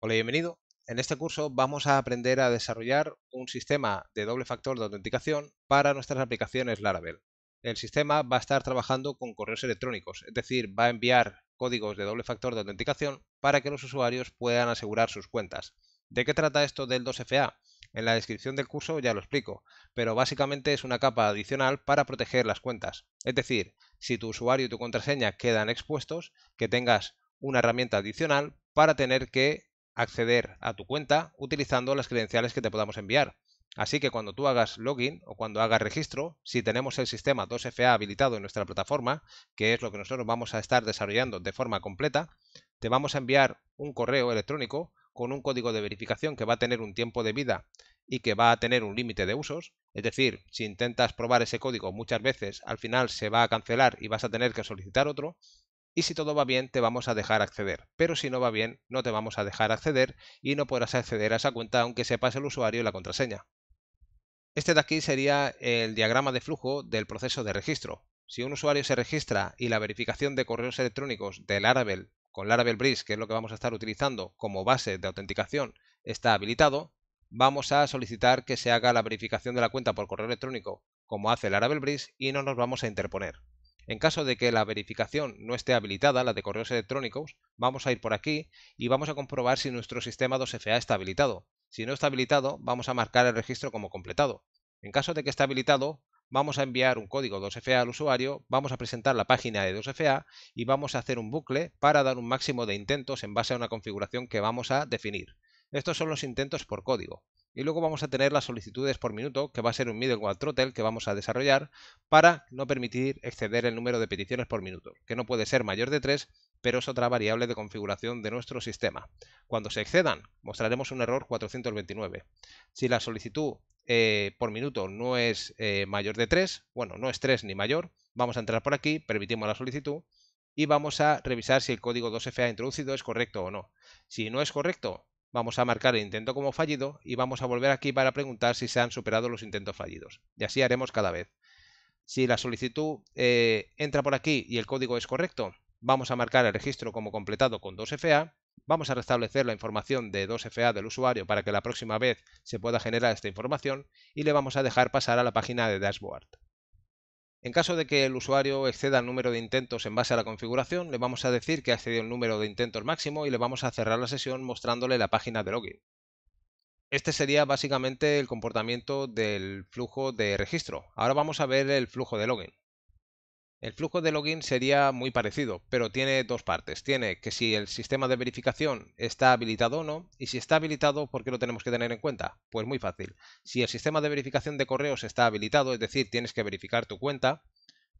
Hola y bienvenido. En este curso vamos a aprender a desarrollar un sistema de doble factor de autenticación para nuestras aplicaciones Laravel. El sistema va a estar trabajando con correos electrónicos, es decir, va a enviar códigos de doble factor de autenticación para que los usuarios puedan asegurar sus cuentas. ¿De qué trata esto del 2FA? En la descripción del curso ya lo explico, pero básicamente es una capa adicional para proteger las cuentas. Es decir, si tu usuario y tu contraseña quedan expuestos, que tengas una herramienta adicional para tener que acceder a tu cuenta utilizando las credenciales que te podamos enviar. Así que cuando tú hagas login o cuando hagas registro, si tenemos el sistema 2FA habilitado en nuestra plataforma, que es lo que nosotros vamos a estar desarrollando de forma completa, te vamos a enviar un correo electrónico con un código de verificación que va a tener un tiempo de vida y que va a tener un límite de usos. Es decir, si intentas probar ese código muchas veces, al final se va a cancelar y vas a tener que solicitar otro y si todo va bien te vamos a dejar acceder, pero si no va bien no te vamos a dejar acceder y no podrás acceder a esa cuenta aunque sepas el usuario y la contraseña. Este de aquí sería el diagrama de flujo del proceso de registro. Si un usuario se registra y la verificación de correos electrónicos de Laravel con Laravel Bridge, que es lo que vamos a estar utilizando como base de autenticación, está habilitado, vamos a solicitar que se haga la verificación de la cuenta por correo electrónico como hace Laravel Bridge y no nos vamos a interponer. En caso de que la verificación no esté habilitada, la de correos electrónicos, vamos a ir por aquí y vamos a comprobar si nuestro sistema 2FA está habilitado. Si no está habilitado, vamos a marcar el registro como completado. En caso de que esté habilitado, vamos a enviar un código 2FA al usuario, vamos a presentar la página de 2FA y vamos a hacer un bucle para dar un máximo de intentos en base a una configuración que vamos a definir. Estos son los intentos por código y luego vamos a tener las solicitudes por minuto, que va a ser un middleware throttle que vamos a desarrollar para no permitir exceder el número de peticiones por minuto, que no puede ser mayor de 3, pero es otra variable de configuración de nuestro sistema. Cuando se excedan, mostraremos un error 429. Si la solicitud eh, por minuto no es eh, mayor de 3, bueno, no es 3 ni mayor, vamos a entrar por aquí, permitimos la solicitud y vamos a revisar si el código 2FA introducido es correcto o no. Si no es correcto, vamos a marcar el intento como fallido y vamos a volver aquí para preguntar si se han superado los intentos fallidos. Y así haremos cada vez. Si la solicitud eh, entra por aquí y el código es correcto, vamos a marcar el registro como completado con 2FA, vamos a restablecer la información de 2FA del usuario para que la próxima vez se pueda generar esta información y le vamos a dejar pasar a la página de dashboard. En caso de que el usuario exceda el número de intentos en base a la configuración, le vamos a decir que ha excedido el número de intentos máximo y le vamos a cerrar la sesión mostrándole la página de login. Este sería básicamente el comportamiento del flujo de registro. Ahora vamos a ver el flujo de login. El flujo de login sería muy parecido, pero tiene dos partes. Tiene que si el sistema de verificación está habilitado o no, y si está habilitado, ¿por qué lo tenemos que tener en cuenta? Pues muy fácil. Si el sistema de verificación de correos está habilitado, es decir, tienes que verificar tu cuenta,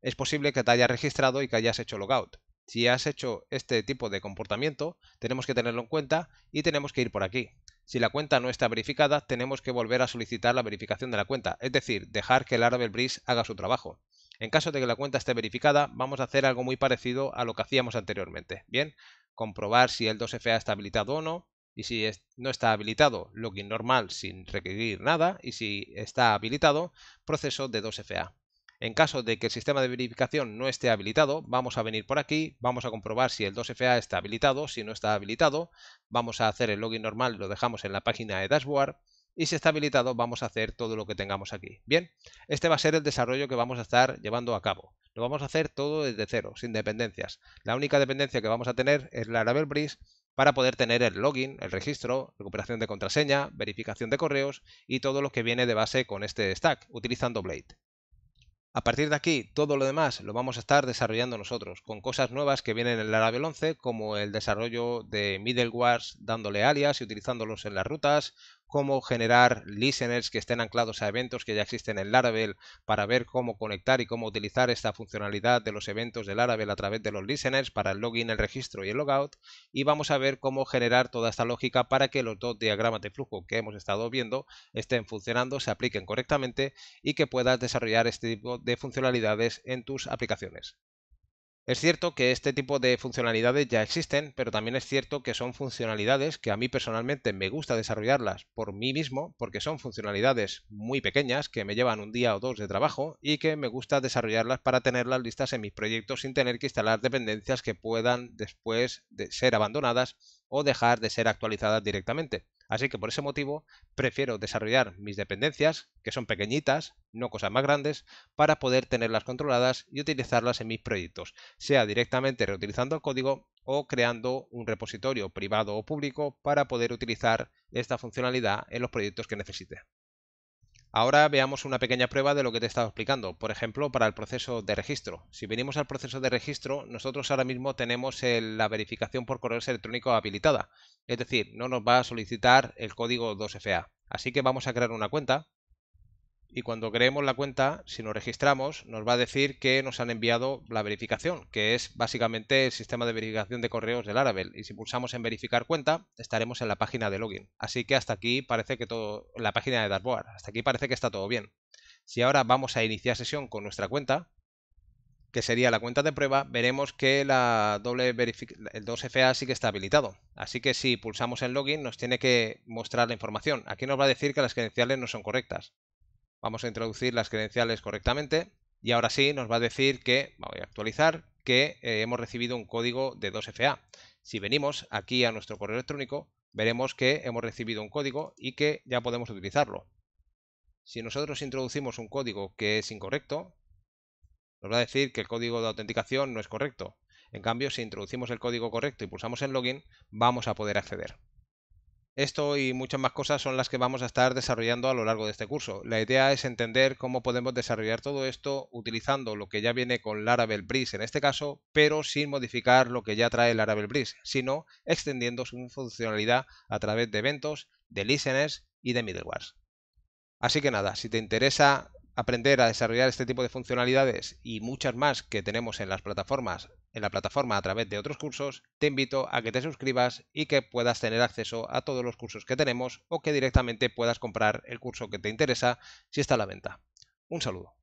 es posible que te hayas registrado y que hayas hecho logout. Si has hecho este tipo de comportamiento, tenemos que tenerlo en cuenta y tenemos que ir por aquí. Si la cuenta no está verificada, tenemos que volver a solicitar la verificación de la cuenta, es decir, dejar que el Arabel Breeze haga su trabajo. En caso de que la cuenta esté verificada, vamos a hacer algo muy parecido a lo que hacíamos anteriormente. Bien, comprobar si el 2FA está habilitado o no, y si no está habilitado, login normal sin requerir nada, y si está habilitado, proceso de 2FA. En caso de que el sistema de verificación no esté habilitado, vamos a venir por aquí, vamos a comprobar si el 2FA está habilitado, si no está habilitado, vamos a hacer el login normal, lo dejamos en la página de dashboard, y si está habilitado vamos a hacer todo lo que tengamos aquí. Bien, este va a ser el desarrollo que vamos a estar llevando a cabo. Lo vamos a hacer todo desde cero, sin dependencias. La única dependencia que vamos a tener es la Laravel Breeze para poder tener el login, el registro, recuperación de contraseña, verificación de correos y todo lo que viene de base con este stack, utilizando Blade. A partir de aquí, todo lo demás lo vamos a estar desarrollando nosotros, con cosas nuevas que vienen en Laravel 11, como el desarrollo de middlewares dándole alias y utilizándolos en las rutas, cómo generar listeners que estén anclados a eventos que ya existen en Laravel para ver cómo conectar y cómo utilizar esta funcionalidad de los eventos de Laravel a través de los listeners para el login, el registro y el logout. Y vamos a ver cómo generar toda esta lógica para que los dos diagramas de flujo que hemos estado viendo estén funcionando, se apliquen correctamente y que puedas desarrollar este tipo de funcionalidades en tus aplicaciones. Es cierto que este tipo de funcionalidades ya existen, pero también es cierto que son funcionalidades que a mí personalmente me gusta desarrollarlas por mí mismo, porque son funcionalidades muy pequeñas que me llevan un día o dos de trabajo y que me gusta desarrollarlas para tenerlas listas en mis proyectos sin tener que instalar dependencias que puedan después de ser abandonadas o dejar de ser actualizadas directamente. Así que por ese motivo prefiero desarrollar mis dependencias, que son pequeñitas, no cosas más grandes, para poder tenerlas controladas y utilizarlas en mis proyectos, sea directamente reutilizando el código o creando un repositorio privado o público para poder utilizar esta funcionalidad en los proyectos que necesite. Ahora veamos una pequeña prueba de lo que te he estado explicando, por ejemplo, para el proceso de registro. Si venimos al proceso de registro, nosotros ahora mismo tenemos la verificación por correo electrónico habilitada, es decir, no nos va a solicitar el código 2FA. Así que vamos a crear una cuenta y cuando creemos la cuenta, si nos registramos, nos va a decir que nos han enviado la verificación, que es básicamente el sistema de verificación de correos del Laravel. Y si pulsamos en verificar cuenta, estaremos en la página de login. Así que hasta aquí parece que todo, la página de Dashboard, hasta aquí parece que está todo bien. Si ahora vamos a iniciar sesión con nuestra cuenta, que sería la cuenta de prueba, veremos que la doble el 2FA sí que está habilitado. Así que si pulsamos en login nos tiene que mostrar la información. Aquí nos va a decir que las credenciales no son correctas. Vamos a introducir las credenciales correctamente y ahora sí nos va a decir que, voy a actualizar, que eh, hemos recibido un código de 2FA. Si venimos aquí a nuestro correo electrónico, veremos que hemos recibido un código y que ya podemos utilizarlo. Si nosotros introducimos un código que es incorrecto, nos va a decir que el código de autenticación no es correcto. En cambio, si introducimos el código correcto y pulsamos en login, vamos a poder acceder. Esto y muchas más cosas son las que vamos a estar desarrollando a lo largo de este curso. La idea es entender cómo podemos desarrollar todo esto utilizando lo que ya viene con Laravel Breeze en este caso, pero sin modificar lo que ya trae Laravel Breeze, sino extendiendo su funcionalidad a través de eventos, de listeners y de middlewares. Así que nada, si te interesa aprender a desarrollar este tipo de funcionalidades y muchas más que tenemos en las plataformas, en la plataforma a través de otros cursos, te invito a que te suscribas y que puedas tener acceso a todos los cursos que tenemos o que directamente puedas comprar el curso que te interesa si está a la venta. Un saludo.